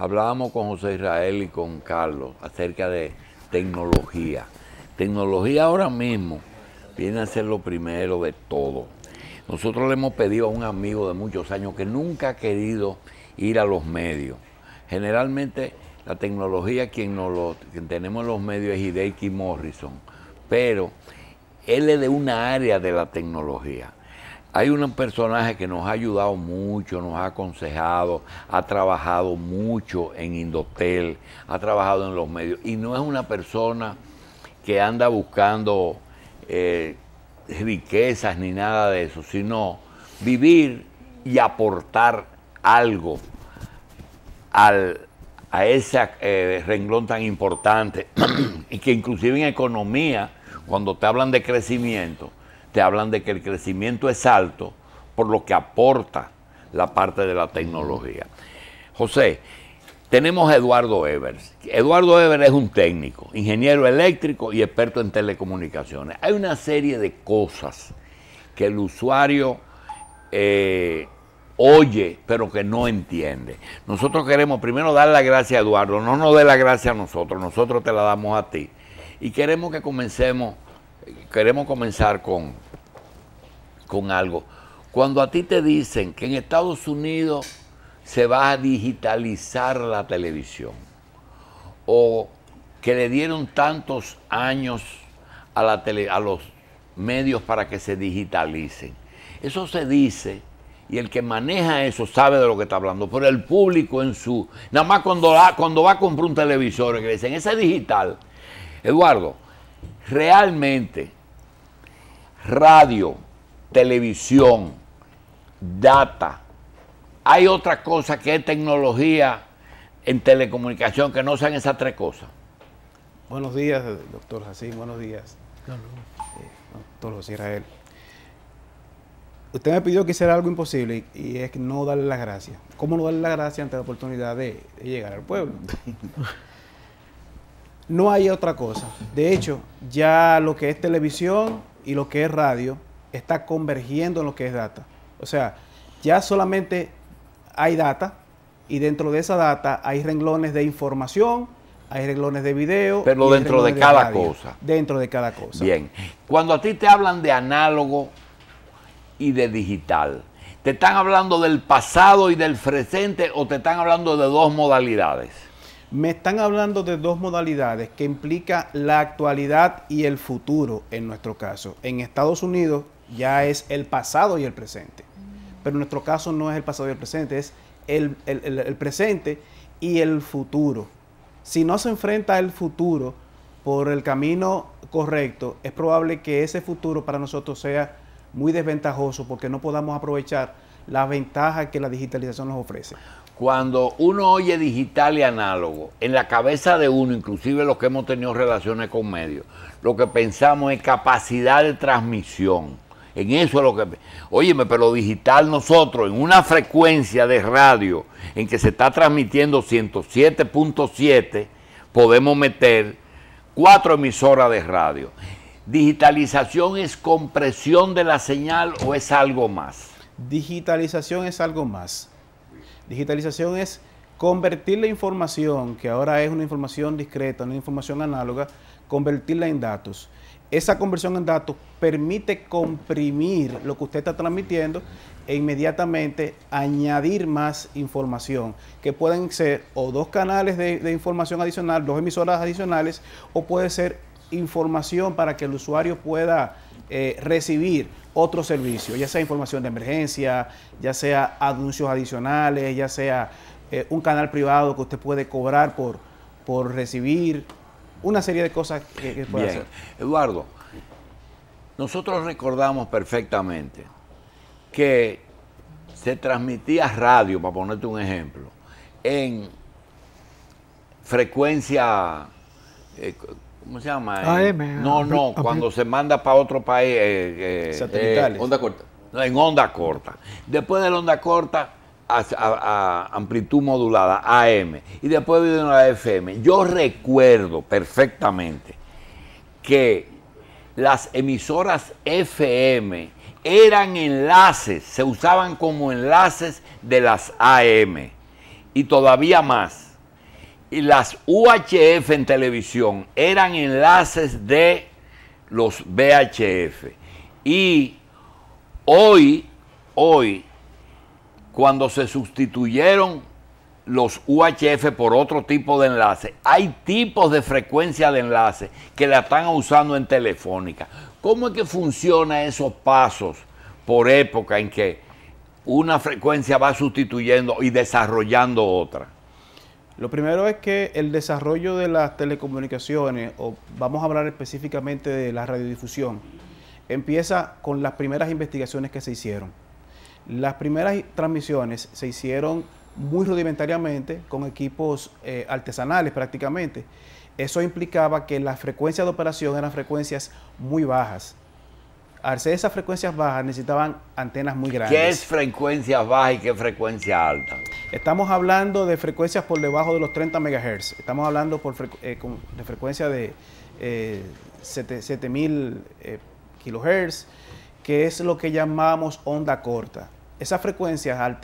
Hablábamos con José Israel y con Carlos acerca de tecnología. Tecnología ahora mismo viene a ser lo primero de todo. Nosotros le hemos pedido a un amigo de muchos años que nunca ha querido ir a los medios. Generalmente la tecnología quien, lo, tenemos en los medios es Hideki Morrison, pero él es de una área de la tecnología hay un personaje que nos ha ayudado mucho, nos ha aconsejado, ha trabajado mucho en Indotel, ha trabajado en los medios, y no es una persona que anda buscando eh, riquezas ni nada de eso, sino vivir y aportar algo a ese eh, renglón tan importante, y que inclusive en economía, cuando te hablan de crecimiento, te hablan de que el crecimiento es alto por lo que aporta la parte de la tecnología. José, tenemos a Eduardo Evers. Eduardo Evers es un técnico, ingeniero eléctrico y experto en telecomunicaciones. Hay una serie de cosas que el usuario eh, oye, pero que no entiende. Nosotros queremos primero dar la gracia a Eduardo, no nos dé la gracia a nosotros, nosotros te la damos a ti. Y queremos que comencemos queremos comenzar con, con algo. Cuando a ti te dicen que en Estados Unidos se va a digitalizar la televisión o que le dieron tantos años a, la a los medios para que se digitalicen. Eso se dice y el que maneja eso sabe de lo que está hablando, pero el público en su... Nada más cuando, va, cuando va a comprar un televisor, que le dicen, ese es digital. Eduardo, Realmente, radio, televisión, data, hay otra cosa que es tecnología en telecomunicación que no sean esas tres cosas. Buenos días, doctor Jacín, buenos días. doctor José Israel. Usted me pidió que hiciera algo imposible y, es no darle las gracias. ¿Cómo no darle las gracias ante la oportunidad de, de llegar al pueblo? No hay otra cosa. De hecho, ya lo que es televisión y lo que es radio está convergiendo en lo que es data. O sea, ya solamente hay data y dentro de esa data hay renglones de información, hay renglones de video. Pero dentro de cada cosa. Dentro de cada cosa. Bien. Cuando a ti te hablan de análogo y de digital, ¿te están hablando del pasado y del presente o te están hablando de dos modalidades? Me están hablando de dos modalidades que implica la actualidad y el futuro en nuestro caso. En Estados Unidos ya es el pasado y el presente. Pero en nuestro caso no es el pasado y el presente, es el, presente y el futuro. Si no se enfrenta el futuro por el camino correcto, es probable que ese futuro para nosotros sea muy desventajoso porque no podamos aprovechar las ventajas que la digitalización nos ofrece cuando uno oye digital y análogo, en la cabeza de uno, inclusive los que hemos tenido relaciones con medios, lo que pensamos es capacidad de transmisión. En eso es lo que... Óyeme, pero digital nosotros, en una frecuencia de radio en que se está transmitiendo 107.7, podemos meter cuatro emisoras de radio. ¿Digitalización es compresión de la señal o es algo más? Digitalización es algo más Digitalización es convertir la información, que ahora es una información discreta, una información análoga, convertirla en datos. Esa conversión en datos permite comprimir lo que usted está transmitiendo e inmediatamente añadir más información, que pueden ser o dos canales de, de información adicional, dos emisoras adicionales, o puede ser información para que el usuario pueda eh, recibir otro servicio, ya sea información de emergencia, ya sea anuncios adicionales, ya sea eh, un canal privado que usted puede cobrar por, por recibir, una serie de cosas que, puede hacer. Eduardo, nosotros recordamos perfectamente que se transmitía radio, para ponerte un ejemplo, en frecuencia eh, ¿Cómo se llama? AM. Eh, no, no, cuando se manda para otro país. Eh, eh, onda corta. En onda corta. Después de la onda corta, a, amplitud modulada, AM. Y después viene la FM. Yo recuerdo perfectamente que las emisoras FM eran enlaces, se usaban como enlaces de las AM. Y todavía más y las UHF en televisión eran enlaces de los VHF. Y hoy, hoy, cuando se sustituyeron los UHF por otro tipo de enlace, hay tipos de frecuencia de enlace que la están usando en telefónica. ¿Cómo es que funciona esos pasos por época en que una frecuencia va sustituyendo y desarrollando otra? Lo primero es que el desarrollo de las telecomunicaciones, o vamos a hablar específicamente de la radiodifusión, empieza con las primeras investigaciones que se hicieron. Las primeras transmisiones se hicieron muy rudimentariamente con equipos eh, artesanales prácticamente. Eso implicaba que las frecuencias de operación eran frecuencias muy bajas. Al ser esas frecuencias bajas necesitaban antenas muy grandes. ¿Qué es frecuencia baja y qué frecuencia alta? Estamos hablando de frecuencias por debajo de los 30 MHz. Estamos hablando eh, de frecuencia de 7000 eh, eh, kHz, que es lo que llamamos onda corta. Esas frecuencias, al,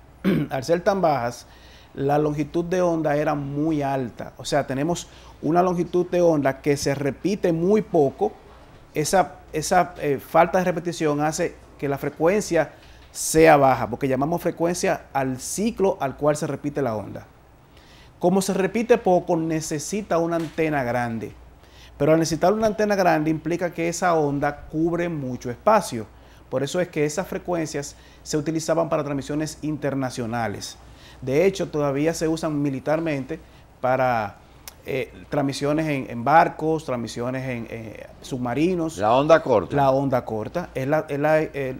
al ser tan bajas, la longitud de onda era muy alta. O sea, tenemos una longitud de onda que se repite muy poco. Esa esa eh, falta de repetición hace que la frecuencia sea baja, porque llamamos frecuencia al ciclo al cual se repite la onda. Como se repite poco, necesita una antena grande. Pero al necesitar una antena grande implica que esa onda cubre mucho espacio. Por eso es que esas frecuencias se utilizaban para transmisiones internacionales. De hecho, todavía se usan militarmente para eh, transmisiones en, barcos, transmisiones en submarinos. La onda corta. La onda corta. Es,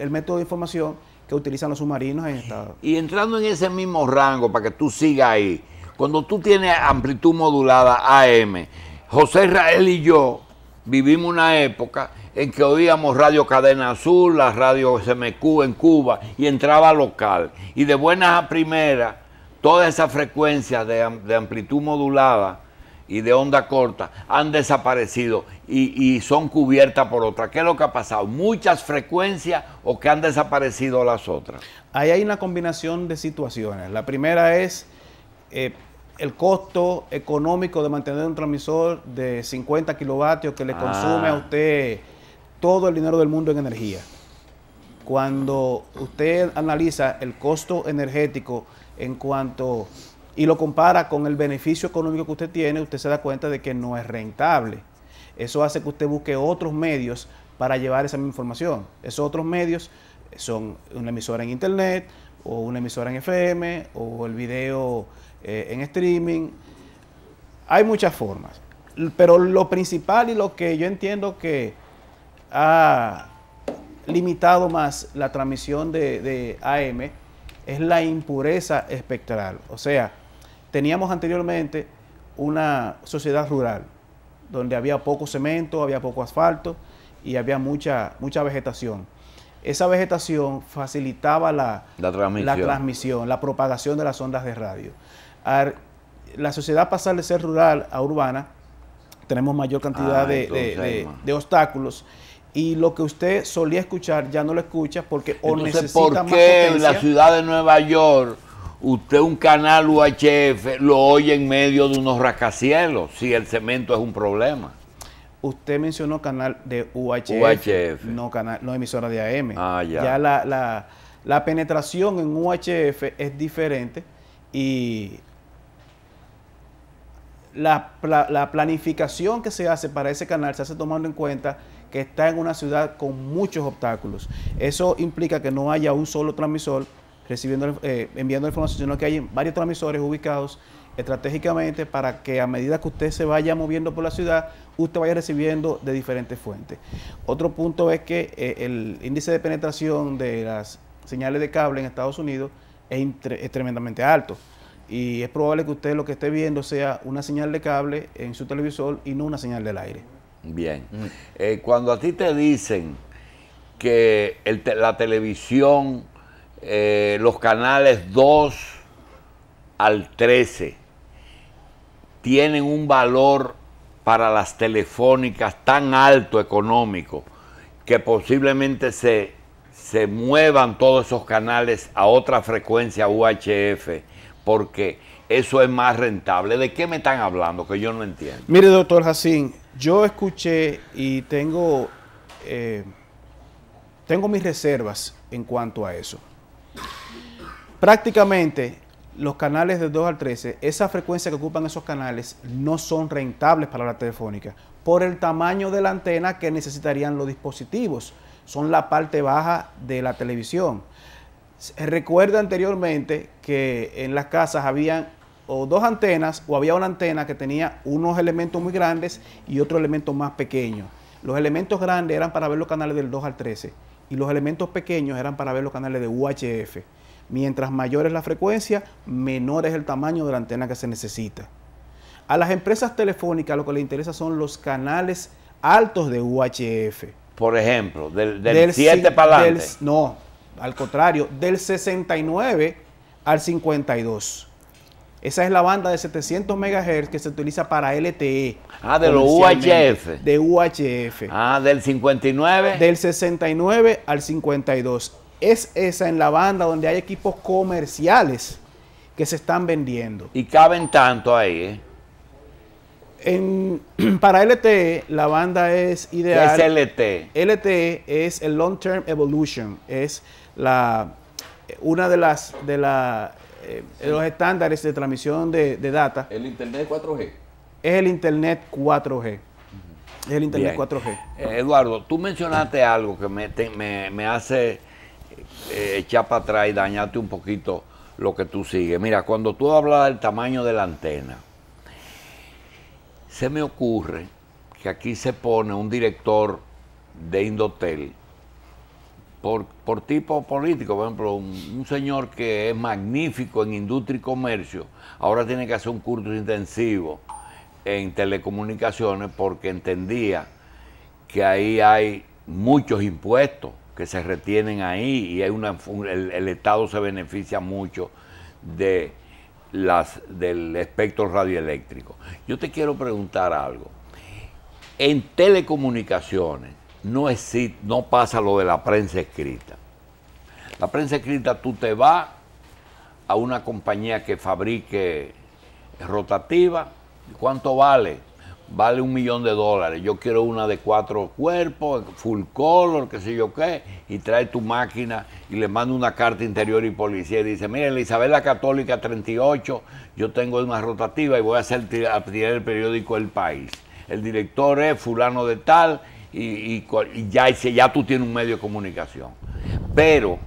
el, método de información que utilizan los submarinos en Estados Y entrando en ese mismo rango, para que tú sigas ahí, cuando tú tienes amplitud modulada AM, José Israel y yo vivimos una época en que oíamos Radio Cadena Azul, la radio SMQ en Cuba, y entraba local. Y de buenas a primeras, toda esa frecuencia de amplitud modulada, y de onda corta han desaparecido y, son cubiertas por otra. ¿Qué es lo que ha pasado? ¿Muchas frecuencias o que han desaparecido las otras? Ahí hay una combinación de situaciones. La primera es eh, el costo económico de mantener un transmisor de 50 kilovatios que le ah. consume a usted todo el dinero del mundo en energía. Cuando usted analiza el costo energético en cuanto y lo compara con el beneficio económico que usted tiene, usted se da cuenta de que no es rentable. Eso hace que usted busque otros medios para llevar esa información. Esos otros medios son una emisora en internet o una emisora en FM o el video eh, en streaming. Hay muchas formas. Pero lo principal y lo que yo entiendo que ha limitado más la transmisión de, de AM es la impureza espectral. O sea, Teníamos anteriormente una sociedad rural, donde había poco cemento, había poco asfalto y había mucha, mucha vegetación. Esa vegetación facilitaba la, la, transmisión. la propagación de las ondas de radio. la sociedad pasar de ser rural a urbana, tenemos mayor cantidad ah, de, obstáculos. Y lo que usted solía escuchar ya no lo escucha porque hoy o necesita ¿por qué en la ciudad de Nueva York usted un canal UHF lo oye en medio de unos rascacielos, si el cemento es un problema. Usted mencionó canal de UHF, No, canal, no emisora de AM. Ah, ya. la, penetración en UHF es diferente y la, la planificación que se hace para ese canal se hace tomando en cuenta que está en una ciudad con muchos obstáculos. Eso implica que no haya un solo transmisor recibiendo, eh, enviando información, sino que hay varios transmisores ubicados estratégicamente para que a medida que usted se vaya moviendo por la ciudad, usted vaya recibiendo de diferentes fuentes. Otro punto es que eh, el índice de penetración de las señales de cable en Estados Unidos es, tremendamente alto. Y es probable que usted lo que esté viendo sea una señal de cable en su televisor y no una señal del aire. Bien. Mm. Eh, cuando a ti te dicen que la televisión eh, los canales 2 al 13 tienen un valor para las telefónicas tan alto económico que posiblemente se, se muevan todos esos canales a otra frecuencia UHF porque eso es más rentable. ¿De qué me están hablando? Que yo no entiendo. Mire, doctor Jacín, yo escuché y tengo, eh, tengo mis reservas en cuanto a eso prácticamente los canales de 2 al 13, esa frecuencia que ocupan esos canales no son rentables para la telefónica por el tamaño de la antena que necesitarían los dispositivos. Son la parte baja de la televisión. Recuerda anteriormente que en las casas habían dos antenas o había una antena que tenía unos elementos muy grandes y otro elemento más pequeño. Los elementos grandes eran para ver los canales del 2 al 13 y los elementos pequeños eran para ver los canales de UHF. Mientras mayor es la frecuencia, menor es el tamaño de la antena que se necesita. A las empresas telefónicas lo que les interesa son los canales altos de UHF. Por ejemplo, del, 7 para adelante. No, al contrario, del 69 al 52. Esa es la banda de 700 MHz que se utiliza para LTE. Ah, de los UHF. De UHF. Ah, del 59. Del 69 al 52 es esa en la banda donde hay equipos comerciales que se están vendiendo. Y caben tanto ahí, ¿eh? para LTE, la banda es ideal. ¿Qué es LTE? LTE es el Long Term Evolution. Es la una de las de la, eh, los estándares de transmisión de, de, data. ¿El Internet 4G? Es el Internet 4G. Es el Internet 4G. Eh, Eduardo, tú mencionaste algo que me, me, me hace eh, echar para atrás y dañarte un poquito lo que tú sigues. Mira, cuando tú hablas del tamaño de la antena, se me ocurre que aquí se pone un director de Indotel por, tipo político, por ejemplo, un, señor que es magnífico en industria y comercio, ahora tiene que hacer un curso intensivo en telecomunicaciones porque entendía que ahí hay muchos impuestos que se retienen ahí y hay una, el, Estado se beneficia mucho de las, del espectro radioeléctrico. Yo te quiero preguntar algo. En telecomunicaciones no, existe, no pasa lo de la prensa escrita. La prensa escrita tú te vas a una compañía que fabrique rotativa. ¿Cuánto vale? vale un millón de dólares, yo quiero una de cuatro cuerpos, full color, qué sé yo qué, y trae tu máquina y le mando una carta interior y policía y dice, mire, la Isabela Católica 38, yo tengo una rotativa y voy a hacer tirar el periódico El País. El director es fulano de tal y, ya tú tienes un medio de comunicación. Pero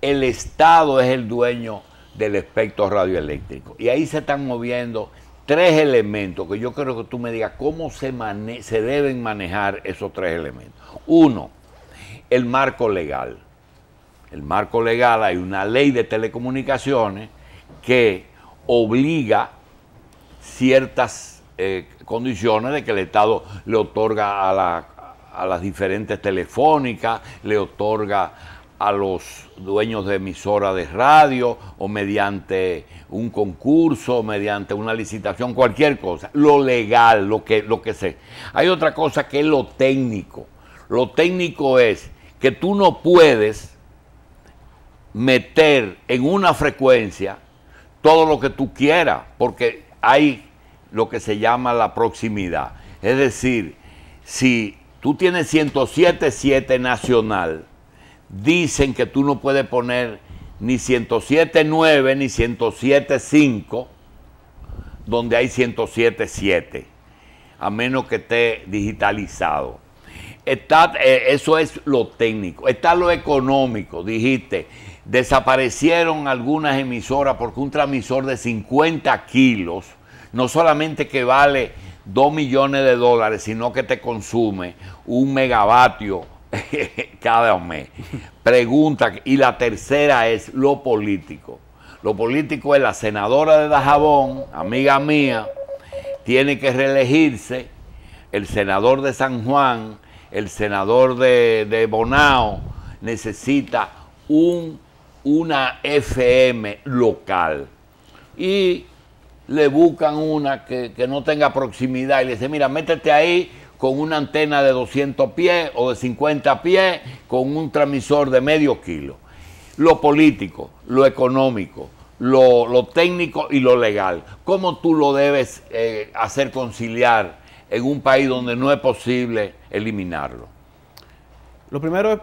el Estado es el dueño del espectro radioeléctrico. Y ahí se están moviendo tres elementos que yo creo que tú me digas cómo se, se deben manejar esos tres elementos. Uno, el marco legal. El marco legal, hay una ley de telecomunicaciones que obliga ciertas eh, condiciones de que el Estado le otorga a, a las diferentes telefónicas, le otorga a los dueños de emisora de radio o mediante un concurso, mediante una licitación, cualquier cosa. Lo legal, lo que, lo que sé. Hay otra cosa que es lo técnico. Lo técnico es que tú no puedes meter en una frecuencia todo lo que tú quieras, porque hay lo que se llama la proximidad. Es decir, si tú tienes 107.7 nacional, dicen que tú no puedes poner ni 107.9 ni 107.5 donde hay 107.7, a menos que esté digitalizado. Está, eh, eso es lo técnico. Está lo económico, dijiste. Desaparecieron algunas emisoras porque un transmisor de 50 kilos, no solamente que vale 2 millones de dólares, sino que te consume un megavatio cada mes. Pregunta, y la tercera es lo político. Lo político es la senadora de Dajabón, amiga mía, tiene que reelegirse, el senador de San Juan, el senador de, Bonao, necesita un, una FM local. Y le buscan una que, que no tenga proximidad y le dice, mira, métete ahí con una antena de 200 pies o de 50 pies, con un transmisor de medio kilo. Lo político, lo económico, lo, técnico y lo legal. ¿Cómo tú lo debes eh, hacer conciliar en un país donde no es posible eliminarlo? Lo primero es,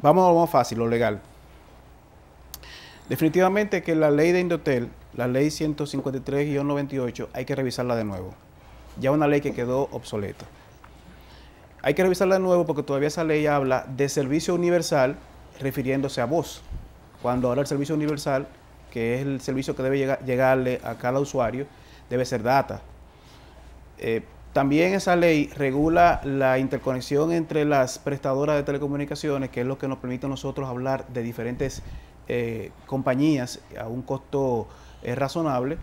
vamos a lo más fácil, lo legal. Definitivamente que la ley de Indotel, la ley 153-98, hay que revisarla de nuevo. Ya una ley que quedó obsoleta. Hay que revisarla de nuevo porque todavía esa ley habla de servicio universal refiriéndose a voz, cuando ahora el servicio universal, que es el servicio que debe llegarle a cada usuario, debe ser data. Eh, también esa ley regula la interconexión entre las prestadoras de telecomunicaciones, que es lo que nos permite a nosotros hablar de diferentes eh, compañías a un costo eh, razonable.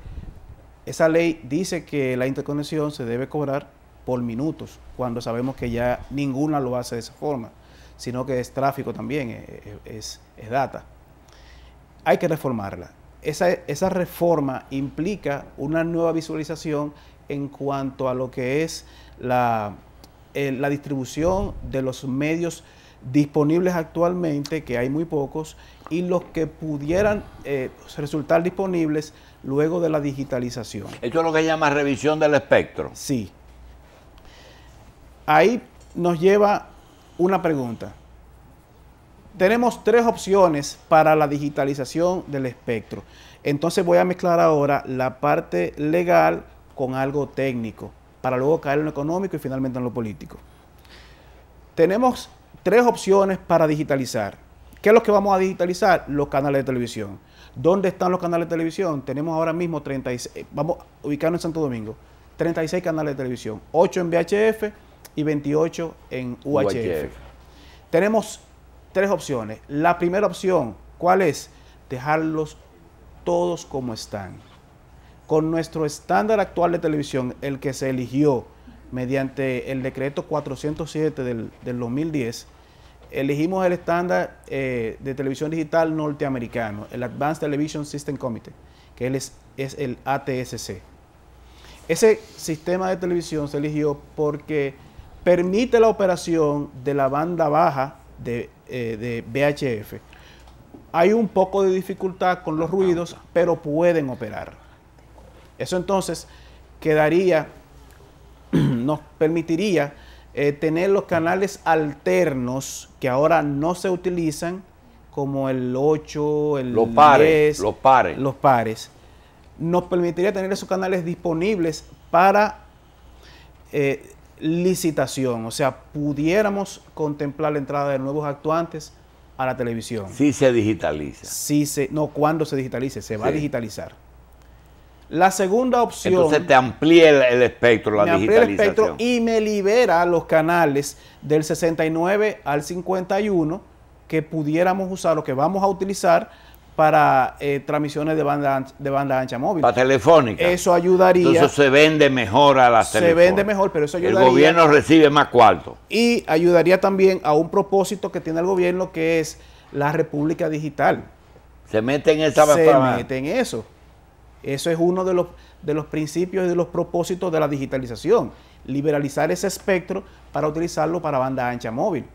Esa ley dice que la interconexión se debe cobrar por minutos, cuando sabemos que ya ninguna lo hace de esa forma, sino que es tráfico también, eh, eh, es, data. Hay que reformarla. Esa, reforma implica una nueva visualización en cuanto a lo que es la, eh, la distribución de los medios disponibles actualmente, que hay muy pocos, y los que pudieran resultar disponibles luego de la digitalización. Esto es lo que llama revisión del espectro. Sí, ahí nos lleva una pregunta. Tenemos tres opciones para la digitalización del espectro. Entonces voy a mezclar ahora la parte legal con algo técnico, para luego caer en lo económico y finalmente en lo político. Tenemos tres opciones para digitalizar. ¿Qué es lo que vamos a digitalizar? Los canales de televisión. ¿Dónde están los canales de televisión? Tenemos ahora mismo 36, vamos a ubicarnos en Santo Domingo, 36 canales de televisión, 8 en VHF, y 28 en UHF. Tenemos tres opciones. La primera opción, ¿cuál es? Dejarlos todos como están. Con nuestro estándar actual de televisión, el que se eligió mediante el decreto 407 del, 2010, elegimos el estándar eh, de televisión digital norteamericano, el Advanced Television System Committee, que es, es el ATSC. Ese sistema de televisión se eligió porque permite la operación de la banda baja de, eh, VHF. Hay un poco de dificultad con los ruidos, pero pueden operar. Eso entonces quedaría, nos permitiría eh, tener los canales alternos que ahora no se utilizan, como el 8, el los pares, los pares. Los pares. Nos permitiría tener esos canales disponibles para eh, licitación, o sea, pudiéramos contemplar la entrada de nuevos actuantes a la televisión. si se digitaliza. si se, no, cuando se digitalice, se va a digitalizar. La segunda opción. Entonces te amplía el, espectro, la Amplía el espectro y me libera los canales del 69 al 51 que pudiéramos usar o que vamos a utilizar para eh, transmisiones de banda, de banda ancha móvil. Para telefónica. Eso ayudaría. Entonces se vende mejor a las Se vende mejor, pero eso ayudaría. El gobierno recibe más cuarto. Y ayudaría también a un propósito que tiene el gobierno que es la República Digital. Se mete en esa Se mete en eso. Eso es uno de los, de los principios y de los propósitos de la digitalización. Liberalizar ese espectro para utilizarlo para banda ancha móvil.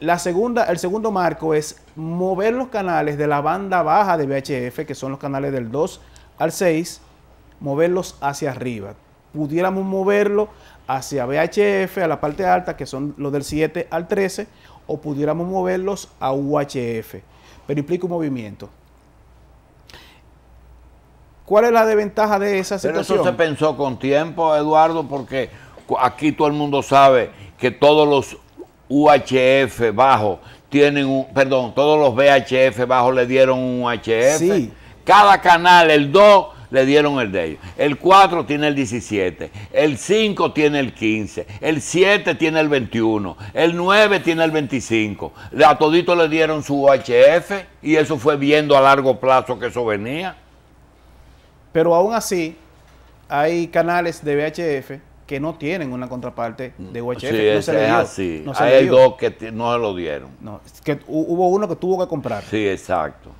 La segunda, el segundo marco es mover los canales de la banda baja de VHF, que son los canales del 2 al 6, moverlos hacia arriba. Pudiéramos moverlo hacia VHF, a la parte alta, que son los del 7 al 13, o pudiéramos moverlos a UHF. Pero implica un movimiento. ¿Cuál es la desventaja de esa situación? Pero eso se pensó con tiempo, Eduardo, porque aquí todo el mundo sabe que todos los UHF bajo tienen un, perdón, todos los VHF bajo le dieron un UHF. Cada canal, el 2 le dieron el de ellos. El 4 tiene el 17, el 5 tiene el 15, el 7 tiene el 21, el 9 tiene el 25. A todito le dieron su UHF y eso fue viendo a largo plazo que eso venía. Pero aún así, hay canales de VHF que no tienen una contraparte de UHF. Sí, no se así. Hay dos que no se lo dieron. No, que hubo uno que tuvo que comprar. Sí, exacto.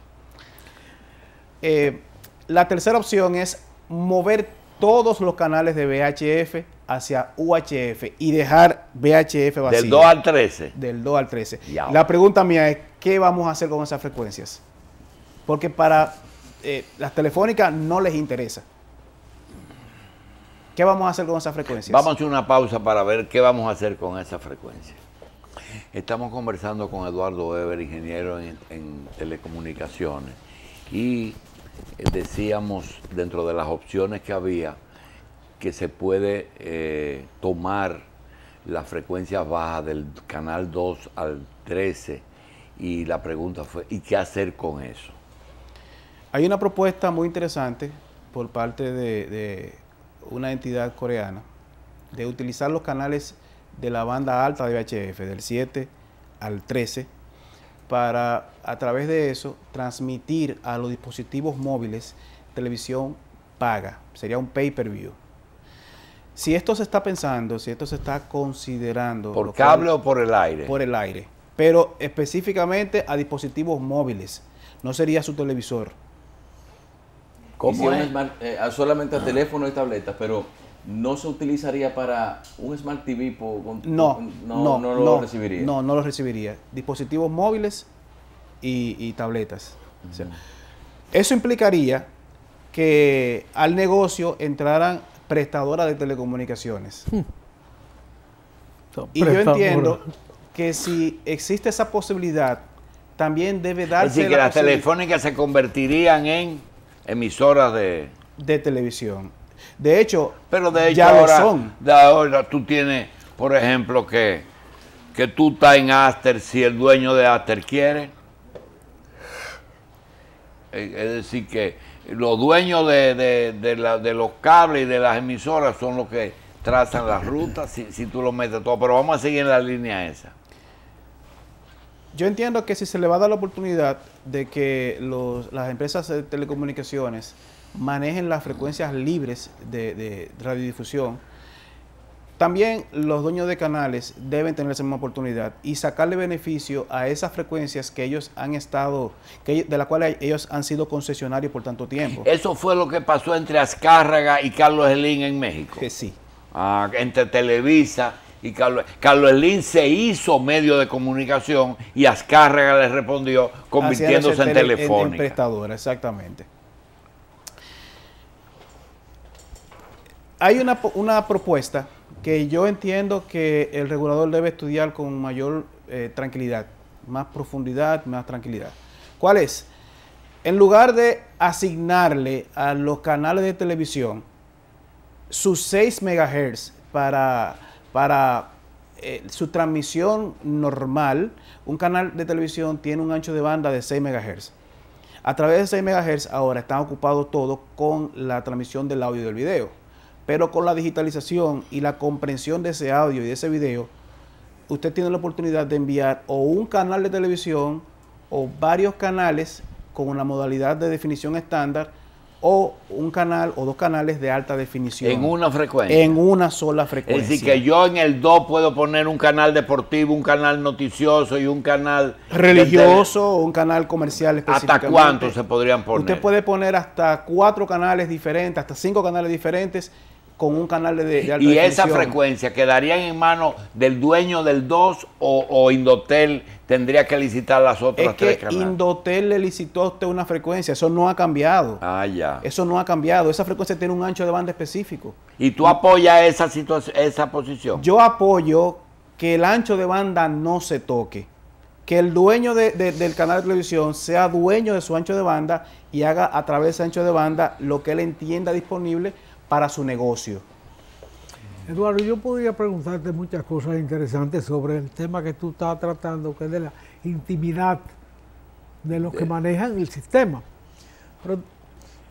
Eh, la tercera opción es mover todos los canales de VHF hacia UHF y dejar VHF vacío. Del 2 al 13. Del 2 al 13. La pregunta mía es, ¿qué vamos a hacer con esas frecuencias? Porque para eh, las telefónicas no les interesa. ¿Qué vamos a hacer con esa frecuencia? Vamos a hacer una pausa para ver qué vamos a hacer con esa frecuencia. Estamos conversando con Eduardo Weber, ingeniero en, telecomunicaciones, y decíamos dentro de las opciones que había que se puede eh, tomar las frecuencias bajas del canal 2 al 13 y la pregunta fue, ¿y qué hacer con eso? Hay una propuesta muy interesante por parte de una entidad coreana, de utilizar los canales de la banda alta de VHF, del 7 al 13, para a través de eso transmitir a los dispositivos móviles televisión paga, sería un pay-per-view. Si esto se está pensando, si esto se está considerando... ¿Por cable o por el aire? Por el aire, pero específicamente a dispositivos móviles, no sería su televisor. Eh, solamente a ah. teléfono y tabletas, pero no se utilizaría para un Smart TV no, no, lo recibiría. No, no lo recibiría. Dispositivos móviles y, tabletas. Mm. eso implicaría que al negocio entraran prestadoras de telecomunicaciones. Hmm. y yo entiendo que si existe esa posibilidad, también debe darse... Es decir, que las telefónicas se convertirían en emisoras de... televisión. De hecho, Pero de ya ahora, lo son. De ahora tú tienes, por ejemplo, que, que tú estás en Aster si el dueño de Aster quiere. Es decir, que los dueños de, de, de, los cables y de las emisoras son los que trazan las rutas, si, si tú lo metes todo. Pero vamos a seguir en la línea esa. Yo entiendo que si se le va a dar la oportunidad de que las empresas de telecomunicaciones manejen las frecuencias libres de, radiodifusión, también los dueños de canales deben tener esa misma oportunidad y sacarle beneficio a esas frecuencias que ellos han estado, que, de las cuales ellos han sido concesionarios por tanto tiempo. Eso fue lo que pasó entre Azcárraga y Carlos Elín en México. Que sí. Ah, entre Televisa y Carlos, Carlos se hizo medio de comunicación y Azcárraga le respondió convirtiéndose en, telefónica. En, prestadora, exactamente. Hay una, propuesta que yo entiendo que el regulador debe estudiar con mayor eh, tranquilidad, más profundidad, más tranquilidad. ¿Cuál es? En lugar de asignarle a los canales de televisión sus 6 MHz para para eh, su transmisión normal, un canal de televisión tiene un ancho de banda de 6 MHz. A través de 6 MHz ahora están ocupados todos con la transmisión del audio y del video. Pero con la digitalización y la comprensión de ese audio y de ese video, usted tiene la oportunidad de enviar o un canal de televisión o varios canales con una modalidad de definición estándar o un canal o dos canales de alta definición. En una frecuencia. En una sola frecuencia. Es decir, que yo en el 2 puedo poner un canal deportivo, un canal noticioso y un canal... Religioso, un canal comercial específicamente. ¿Hasta cuánto se podrían poner? Usted puede poner hasta cuatro canales diferentes, hasta cinco canales diferentes con un canal de, Y esa frecuencia quedaría en manos del dueño del 2 o, Indotel tendría que licitar las otras tres canales. Indotel le licitó usted una frecuencia, eso no ha cambiado. Ah, ya. Eso no ha cambiado, esa frecuencia tiene un ancho de banda específico. ¿Y tú apoyas esa esa posición? Yo apoyo que el ancho de banda no se toque. Que el dueño del canal de televisión sea dueño de su ancho de banda y haga a través de ese ancho de banda lo que él entienda disponible para su negocio. Eduardo, yo podría preguntarte muchas cosas interesantes sobre el tema que tú estás tratando, que es de la intimidad de los que manejan el sistema. Pero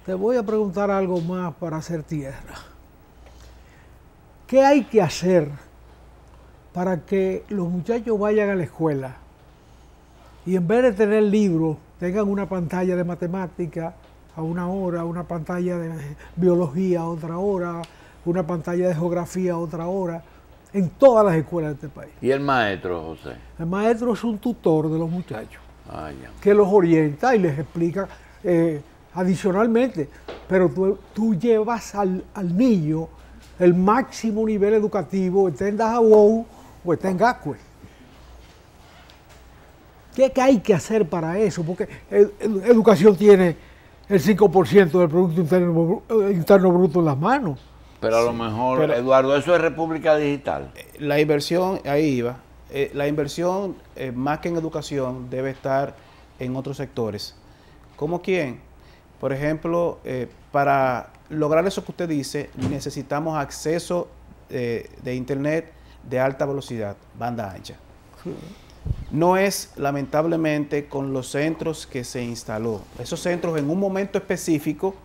te voy a preguntar algo más para hacer tierra. ¿Qué hay que hacer para que los muchachos vayan a la escuela y en vez de tener libros, tengan una pantalla de matemática, a una hora, una pantalla de biología a otra hora, una pantalla de geografía a otra hora, en todas las escuelas de este país. ¿Y el maestro, José? El maestro es un tutor de los muchachos, ah, que los orienta y les explica eh, adicionalmente, pero tú, tú llevas al, al, niño el máximo nivel educativo, esté en wow o esté en Gascue. ¿Qué, hay que hacer para eso? Porque eh, educación tiene el 5% del Producto eh, Interno, Bruto en las manos. Pero a lo mejor, Eduardo, eso es República Digital. Eh, la inversión, ahí iba, eh, la inversión más que en educación debe estar en otros sectores. ¿Cómo quién? Por ejemplo, para lograr eso que usted dice, necesitamos acceso de Internet de alta velocidad, banda ancha no es lamentablemente con los centros que se instaló. Esos centros en un momento específico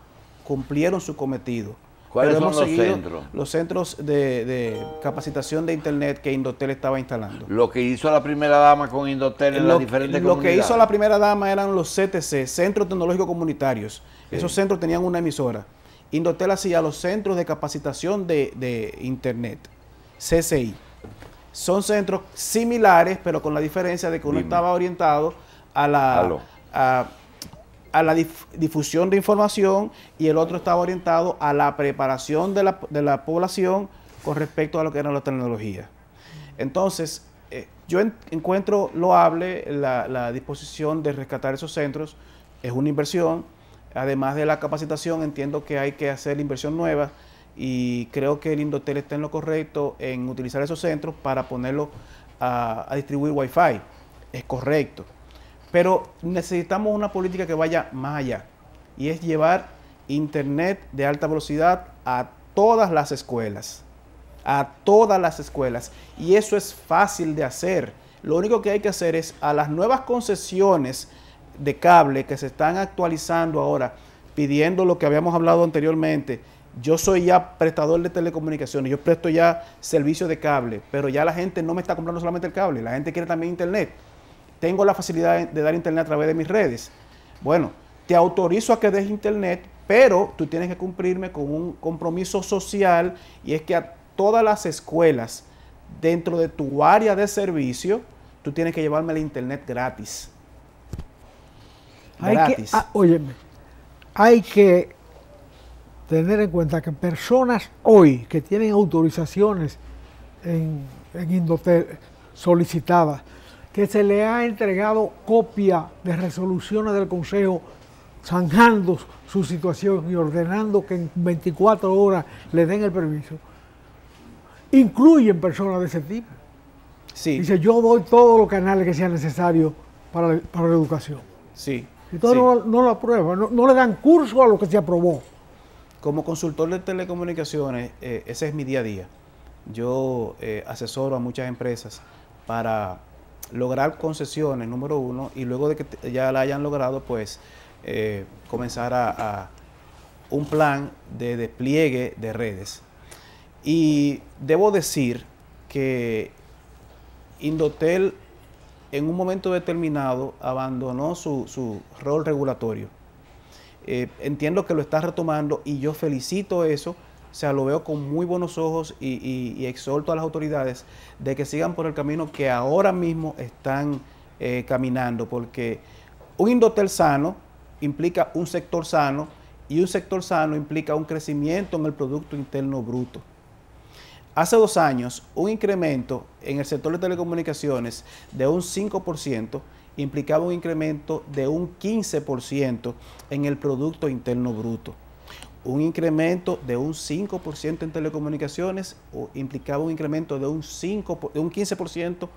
cumplieron su cometido. ¿Cuáles son los centros? Los centros de, capacitación de Internet que Indotel estaba instalando. Lo que hizo la primera dama con Indotel en las diferentes Lo que hizo la primera dama eran los CTC, Centros Tecnológicos Comunitarios. Esos centros tenían una emisora. Indotel hacía los centros de capacitación de, de Internet, CCI son centros similares, pero con la diferencia de que uno estaba orientado a la, a, la difusión de información y el otro estaba orientado a la preparación de la, población con respecto a lo que eran las tecnologías. Entonces, eh, yo encuentro loable la disposición de rescatar esos centros, es una inversión, además de la capacitación, entiendo que hay que hacer inversión nueva y creo que el Indotel está en lo correcto en utilizar esos centros para ponerlo a, a distribuir Wi-Fi. Es correcto. Pero necesitamos una política que vaya más allá y es llevar Internet de alta velocidad a todas las escuelas. A todas las escuelas. Y eso es fácil de hacer. Lo único que hay que hacer es a las nuevas concesiones de cable que se están actualizando ahora, pidiendo lo que habíamos hablado anteriormente, yo soy ya prestador de telecomunicaciones, yo presto ya servicios de cable, pero ya la gente no me está comprando solamente el cable, la gente quiere también internet. Tengo la facilidad de dar internet a través de mis redes. Bueno, te autorizo a que des internet, pero tú tienes que cumplirme con un compromiso social y es que a todas las escuelas dentro de tu área de servicio, tú tienes que llevarme el internet gratis. gratis. Que, hay que tener en cuenta que personas hoy que tienen autorizaciones en, Indotel solicitadas, que se le ha entregado copia de resoluciones del Consejo zanjando su situación y ordenando que en 24 horas le den el permiso, incluyen personas de ese tipo. Dice, yo doy todos los canales que sean necesarios para, la educación. Sí. Entonces No, lo aprueban, no le dan curso a lo que se aprobó. Como consultor de telecomunicaciones, eh, ese es mi día a día. Yo eh, asesoro a muchas empresas para lograr concesiones, número uno, y luego de que ya la hayan logrado, pues eh, comenzar a, un plan de despliegue de redes. Y debo decir que Indotel en un momento determinado abandonó su rol regulatorio eh, entiendo que lo estás retomando y yo felicito eso. O sea, lo veo con muy buenos ojos y, exhorto a las autoridades de que sigan por el camino que ahora mismo están eh, caminando, porque un indotel sano implica un sector sano y un sector sano implica un crecimiento en el Producto Interno Bruto. Hace dos años, un incremento en el sector de telecomunicaciones de un 5% implicaba un incremento de un 15% en el Producto Interno Bruto. Un incremento de un 5% en telecomunicaciones o implicaba un incremento de un, 5, un 15%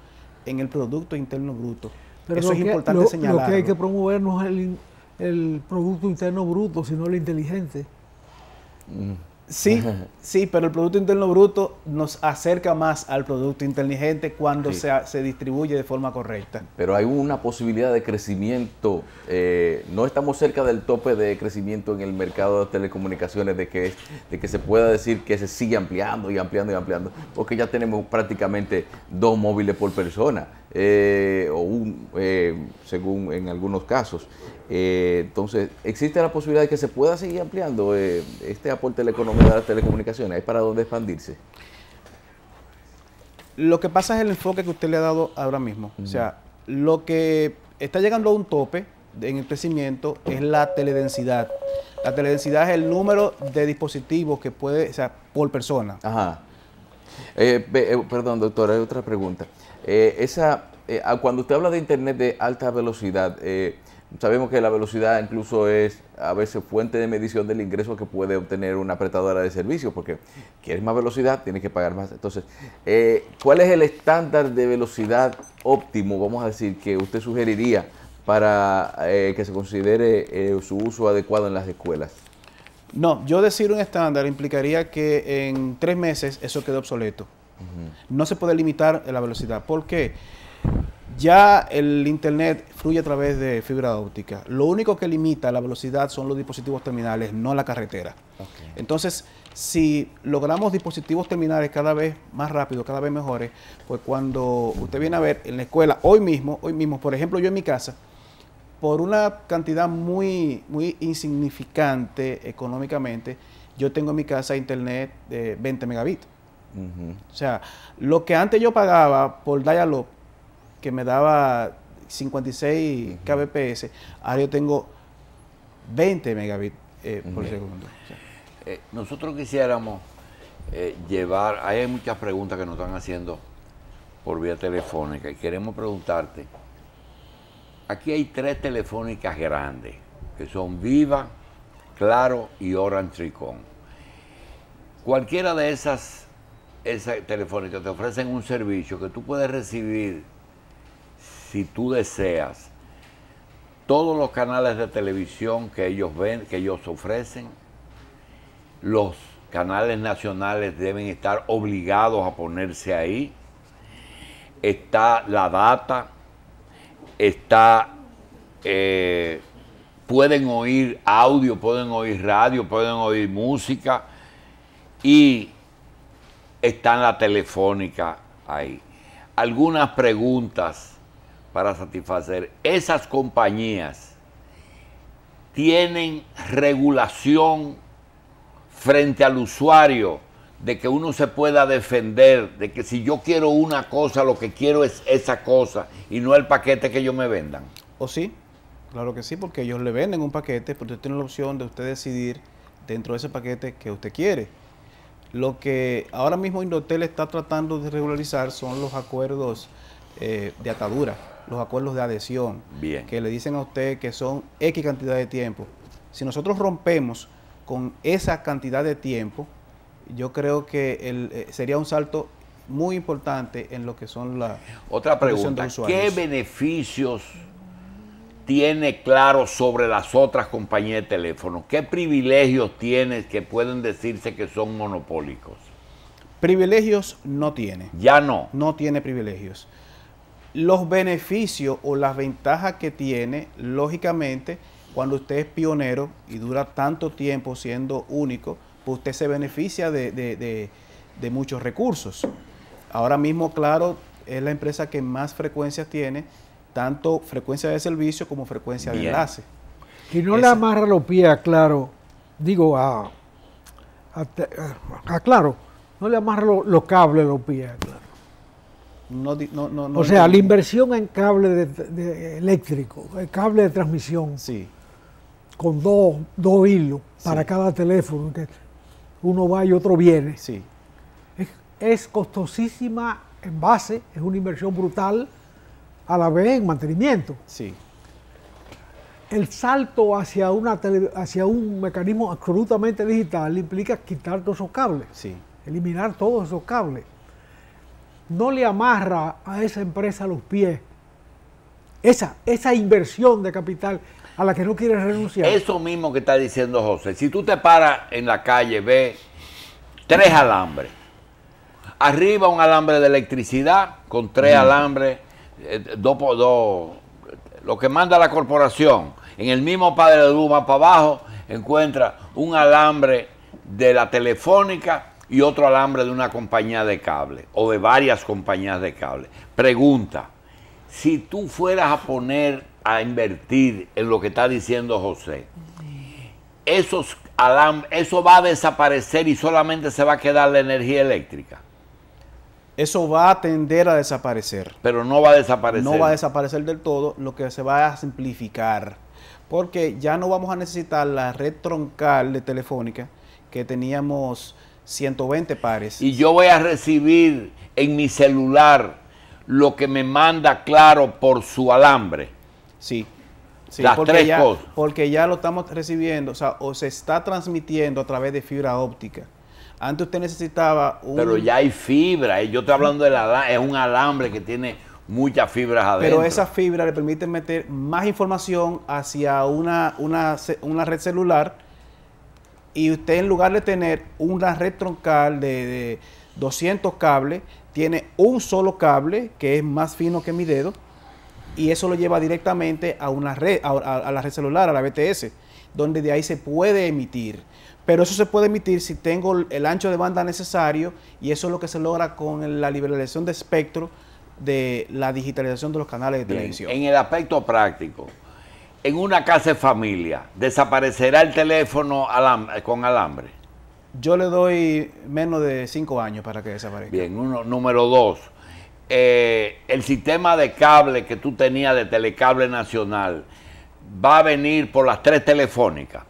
en el Producto Interno Bruto. Eso es importante señalar. Lo que hay que promover no es el, Producto Interno Bruto, sino lo inteligente. Mm. Sí, sí, pero el Producto Interno Bruto nos acerca más al Producto Inteligente cuando se, se, distribuye de forma correcta. Pero hay una posibilidad de crecimiento. Eh, no estamos cerca del tope de crecimiento en el mercado de telecomunicaciones, de que, de que se pueda decir que se sigue ampliando y ampliando y ampliando, porque ya tenemos prácticamente dos móviles por persona, eh, o un, eh, según en algunos casos. Eh, entonces, existe la posibilidad de que se pueda seguir ampliando eh, este aporte de la economía de las telecomunicaciones. ¿Hay para dónde expandirse? Lo que pasa es el enfoque que usted le ha dado ahora mismo. O sea, lo que está llegando a un tope en el crecimiento es la teledensidad. La teledensidad es el número de dispositivos que puede, o sea, por persona. Ajá. Eh, perdón, doctora, hay otra pregunta. esa, ah, cuando usted habla de Internet de alta velocidad, Sabemos que la velocidad incluso es a veces fuente de medición del ingreso que puede obtener una apretadora de servicios, porque quieres más velocidad, tienes que pagar más. Entonces, eh, ¿cuál es el estándar de velocidad óptimo, vamos a decir, que usted sugeriría para eh, que se considere eh, su uso adecuado en las escuelas? No, yo decir un estándar implicaría que en tres meses eso quede obsoleto. No se puede limitar la velocidad. ¿Por qué? Ya el Internet fluye a través de fibra óptica. Lo único que limita la velocidad son los dispositivos terminales, no la carretera. Entonces, si logramos dispositivos terminales cada vez más rápidos, cada vez mejores, pues cuando usted viene a ver en la escuela, hoy mismo, hoy mismo, por ejemplo, yo en mi casa, por una cantidad muy, muy insignificante económicamente, yo tengo en mi casa internet de 20 megabits. O sea, lo que antes yo pagaba por dial-up, que me daba 56 kbps, ahora yo tengo 20 megabits eh, por segundo. Eh, nosotros quisiéramos eh, llevar, hay muchas preguntas que nos están haciendo por vía telefónica y queremos preguntarte, aquí hay tres telefónicas grandes, que son Viva, Claro y Orange Tricón. Cualquiera de esas, esas telefónicas te ofrecen un servicio que tú puedes recibir si tú deseas, todos los canales de televisión que ellos ven, que ellos ofrecen, los canales nacionales deben estar obligados a ponerse ahí. Está la data, está eh, pueden oír audio, pueden oír radio, pueden oír música y está la telefónica ahí. Algunas preguntas para satisfacer. Esas compañías tienen regulación frente al usuario de que uno se pueda defender, de que si yo quiero una cosa, lo que quiero es esa cosa y no el paquete que ellos me vendan. ¿O sí? Claro que sí, porque ellos le venden un paquete, pero usted tiene la opción de usted decidir dentro de ese paquete que usted quiere. Lo que ahora mismo Indotel está tratando de regularizar son los acuerdos eh, de atadura los acuerdos de adhesión, que le dicen a usted que son X cantidad de tiempo. Si nosotros rompemos con esa cantidad de tiempo, yo creo que eh, sería un salto muy importante en lo que son las... Otra pregunta, ¿qué beneficios tiene claro sobre las otras compañías de teléfono? ¿Qué privilegios tiene que pueden decirse que son monopólicos? Privilegios no tiene. Ya no. No tiene privilegios los beneficios o las ventajas que tiene, lógicamente, cuando usted es pionero y dura tanto tiempo siendo único, pues usted se beneficia de, muchos recursos. Ahora mismo, claro, es la empresa que más frecuencias tiene, tanto frecuencia de servicio como frecuencia de enlace. Que no le amarra los pies, claro, digo, a, a, claro, no le amarra los cables los pies, claro o sea, la inversión en cable de, eléctrico, el cable de transmisión, con dos, hilos para cada teléfono, que uno va y otro viene, es, costosísima en base, es una inversión brutal, a la vez en mantenimiento. El salto hacia, una hacia un mecanismo absolutamente digital implica quitar todos esos cables, eliminar todos esos cables no le amarra a esa empresa los pies. Esa, esa inversión de capital a la que no quiere renunciar. Eso mismo que está diciendo José. Si tú te paras en la calle, ves tres alambres. Arriba un alambre de electricidad con tres mm. alambres, eh, dos Lo que manda la corporación. En el mismo padre de Duma para abajo encuentra un alambre de la telefónica y otro alambre de una compañía de cable o de varias compañías de cable. Pregunta, si tú fueras a poner a invertir en lo que está diciendo José, esos eso va a desaparecer y solamente se va a quedar la energía eléctrica. Eso va a tender a desaparecer. Pero no va a desaparecer. No va a desaparecer del todo, lo que se va a simplificar. Porque ya no vamos a necesitar la red troncal de telefónica que teníamos 120 pares. Y yo voy a recibir en mi celular lo que me manda claro por su alambre. Sí. Las porque tres ya, cosas. Porque ya lo estamos recibiendo, o sea, o se está transmitiendo a través de fibra óptica. Antes usted necesitaba un... Pero ya hay fibra, eh, yo estoy hablando de la, es un alambre que tiene muchas fibras adentro. Pero esa fibra le permite meter más información hacia una, una, una red celular y usted en lugar de tener una red troncal de, 200 cables, tiene un solo cable que es más fino que mi dedo y eso lo lleva directamente a una red, a, la red celular, a la BTS, donde de ahí se puede emitir. Pero eso se puede emitir si tengo el ancho de banda necesario y eso es lo que se logra con la liberalización de espectro de la digitalización de los canales de televisión. En el aspecto práctico, en una casa de familia, ¿desaparecerá el teléfono con alambre? Yo le doy menos de cinco años para que desaparezca. Bien, uno, número dos, eh, el sistema de cable que tú tenías de Telecable Nacional va a venir por las tres telefónicas.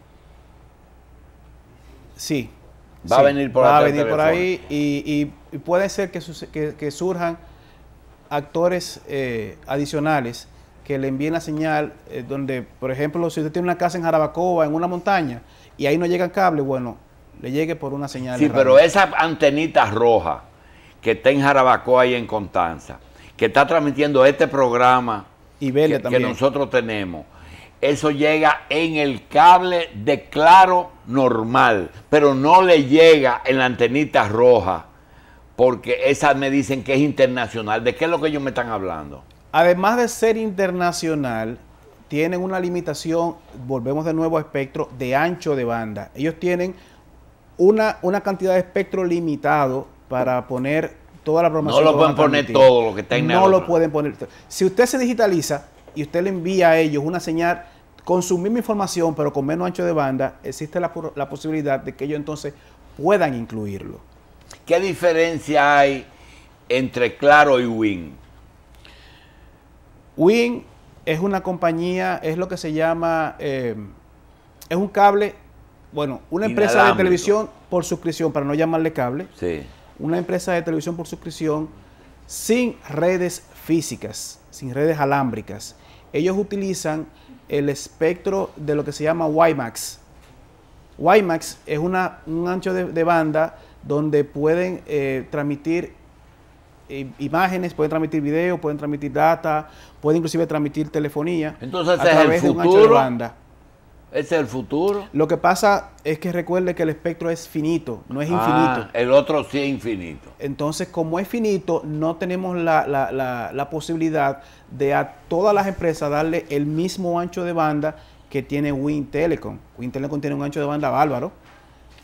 Sí. Va a venir por, va a venir por ahí y, puede ser que, surjan actores eh, adicionales que le envíen la señal eh, donde, por ejemplo, si usted tiene una casa en Jarabacoa, en una montaña, y ahí no llega el cable, bueno, le llegue por una señal. Sí, pero esa antenita roja que está en Jarabacoa y en Constanza, que está transmitiendo este programa y que, que nosotros tenemos, eso llega en el cable de claro normal, pero no le llega en la antenita roja, porque esas me dicen que es internacional. ¿De qué es lo que ellos me están hablando? Además de ser internacional, tienen una limitación, volvemos de nuevo a espectro, de ancho de banda. Ellos tienen una, una cantidad de espectro limitado para poner toda la programación. No lo pueden poner todo lo que está en No lo pueden poner. Si usted se digitaliza y usted le envía a ellos una señal con su misma información, pero con menos ancho de banda, existe la, la posibilidad de que ellos entonces puedan incluirlo. ¿Qué diferencia hay entre Claro y Win? Win es una compañía, es lo que se llama, eh, es un cable, bueno, una empresa de televisión por suscripción, para no llamarle cable, sí. una empresa de televisión por suscripción sin redes físicas, sin redes alámbricas. Ellos utilizan el espectro de lo que se llama WiMAX. WiMAX es una, un ancho de, banda donde pueden eh, transmitir imágenes, pueden transmitir video, pueden transmitir data, pueden inclusive transmitir telefonía. Entonces, a es el futuro. De banda. es el futuro. Lo que pasa es que recuerde que el espectro es finito, no es ah, infinito. El otro sí es infinito. Entonces, como es finito, no tenemos la, la, la, posibilidad de a todas las empresas darle el mismo ancho de banda que tiene Win Telecom. Win Telecom tiene un ancho de banda bárbaro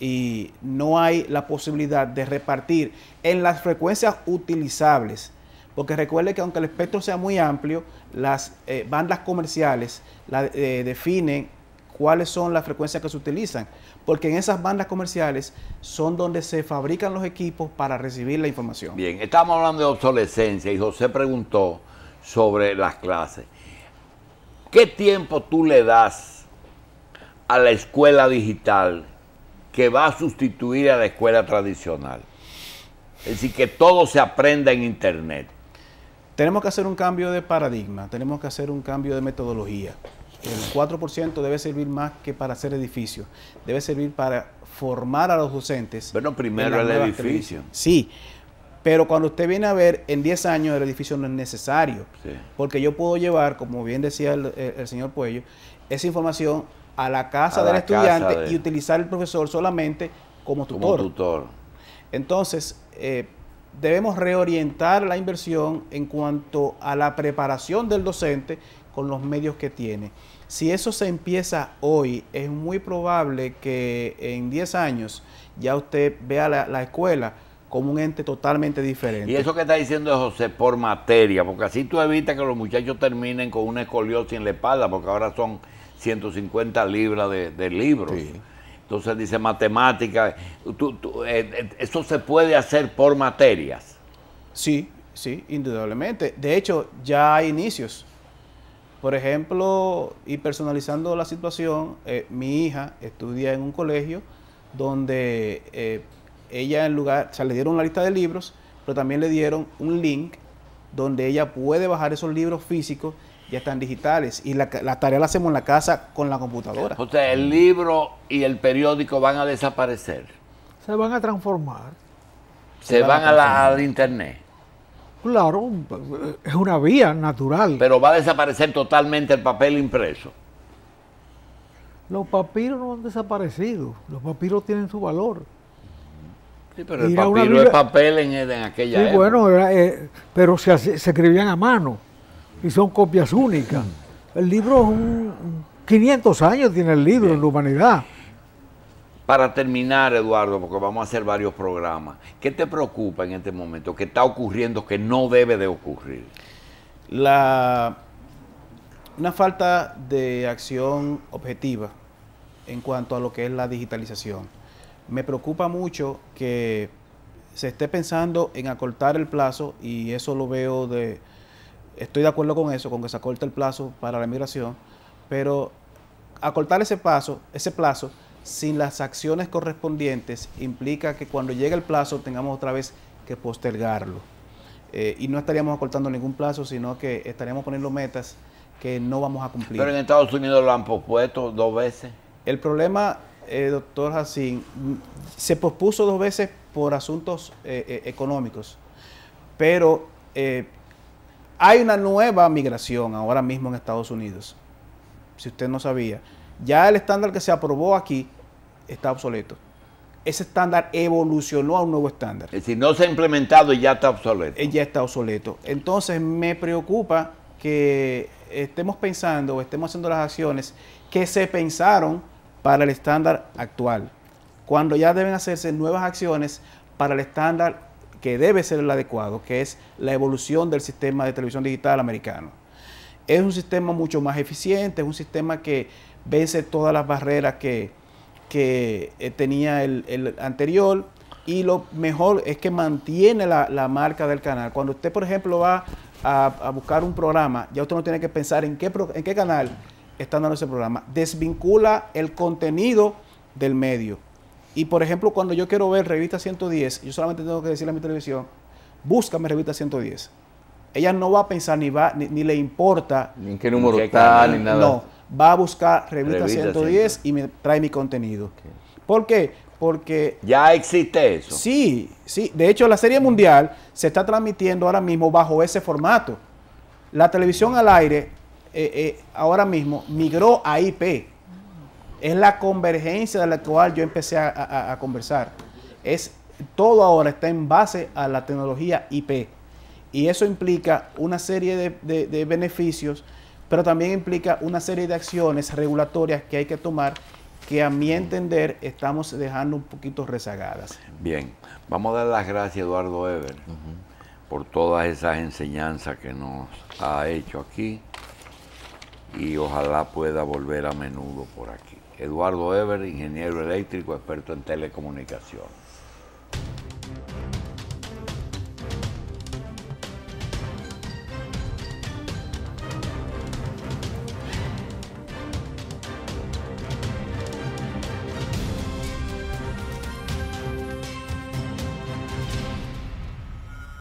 y no hay la posibilidad de repartir en las frecuencias utilizables. Porque recuerde que aunque el espectro sea muy amplio, las eh, bandas comerciales eh, definen cuáles son las frecuencias que se utilizan. Porque en esas bandas comerciales son donde se fabrican los equipos para recibir la información. Bien, estamos hablando de obsolescencia y José preguntó sobre las clases. ¿Qué tiempo tú le das a la escuela digital que va a sustituir a la escuela tradicional. Es decir, que todo se aprenda en Internet. Tenemos que hacer un cambio de paradigma, tenemos que hacer un cambio de metodología. El 4% debe servir más que para hacer edificios, debe servir para formar a los docentes. Bueno, primero el edificio. Sí, pero cuando usted viene a ver, en 10 años el edificio no es necesario, porque yo puedo llevar, como bien decía el, el señor Puello, esa información a la casa del estudiante y utilizar el profesor solamente como tutor. Como tutor. Entonces, eh, debemos reorientar la inversión en cuanto a la preparación del docente con los medios que tiene. Si eso se empieza hoy, es muy probable que en 10 años ya usted vea la, la escuela como un ente totalmente diferente. Y eso que está diciendo José, por materia, porque así tú evitas que los muchachos terminen con una escoliosis en la espalda, porque ahora son 150 libras de, libros. Entonces dice matemática, eh, eh, eso se puede hacer por materias. Sí, sí, indudablemente. De hecho, ya hay inicios. Por ejemplo, y personalizando la situación, eh, mi hija estudia en un colegio donde ella en lugar, o sea, le dieron la lista de libros, pero también le dieron un link donde ella puede bajar esos libros físicos ya están digitales y la, tarea la hacemos en la casa con la computadora. O sea, el libro y el periódico van a desaparecer. Se van a transformar. Se, van, a, la, al internet. Claro, es una vía natural. Pero va a desaparecer totalmente el papel impreso. Los papiros no han desaparecido, los papiros tienen su valor. Sí, pero el papel en, aquella sí, bueno, eh, pero se escribían a mano y son copias únicas. El libro 500 años tiene el libro en la humanidad. Para terminar, Eduardo, porque vamos a hacer varios programas, ¿qué te preocupa en este momento? ¿Qué está ocurriendo que no debe de ocurrir? La, una falta de acción objetiva en cuanto a lo que es la digitalización. Me preocupa mucho que se esté pensando en acortar el plazo y eso lo veo de, Estoy de acuerdo con eso, con que se acorte el plazo para la migración, pero acortar ese, paso, ese plazo sin las acciones correspondientes implica que cuando llegue el plazo tengamos otra vez que postergarlo. Eh, y no estaríamos acortando ningún plazo, sino que estaríamos poniendo metas que no vamos a cumplir. Pero en Estados Unidos lo han pospuesto dos veces. El problema, eh, doctor Jacín, se pospuso dos veces por asuntos eh, económicos, pero hay una nueva migración ahora mismo en Estados Unidos. Si usted no sabía, ya el estándar que se aprobó aquí está obsoleto. Ese estándar evolucionó a un nuevo estándar. Es decir, no se ha implementado y ya está obsoleto. Eh, ya está obsoleto. Entonces me preocupa que estemos pensando o estemos haciendo las acciones que se pensaron para el estándar actual, cuando ya deben hacerse nuevas acciones para el estándar que debe ser el adecuado, que es la evolución del sistema de televisión digital americano. Es un sistema mucho más eficiente, es un sistema que vence todas las barreras que, eh, tenía el, anterior y lo mejor es que mantiene la, marca del canal. Cuando usted, por ejemplo, va a, buscar un programa, ya usted no tiene que pensar en qué, en qué canal está dando ese programa. Desvincula el contenido del medio. Y por ejemplo, cuando yo quiero ver Revista 110, yo solamente tengo que decirle a mi televisión, búscame Revista 110. Ella no va a pensar ni va, ni, le importa. Ni en qué número está, ni nada. No, va a buscar Revista, 110 y me trae mi contenido. ¿Por qué? Porque... Ya existe eso. Sí, sí. De hecho, la Serie Mundial se está transmitiendo ahora mismo bajo ese formato. La televisión al aire eh, eh, ahora mismo migró a IP. Es la convergencia de la cual yo empecé a, conversar. Es, todo ahora está en base a la tecnología IP. Y eso implica una serie de, beneficios, pero también implica una serie de acciones regulatorias que hay que tomar que a mi entender estamos dejando un poquito rezagadas. Bien, vamos a dar las gracias Eduardo Ever por todas esas enseñanzas que nos ha hecho aquí y ojalá pueda volver a menudo por aquí. Eduardo Ever, ingeniero eléctrico, experto en telecomunicaciones.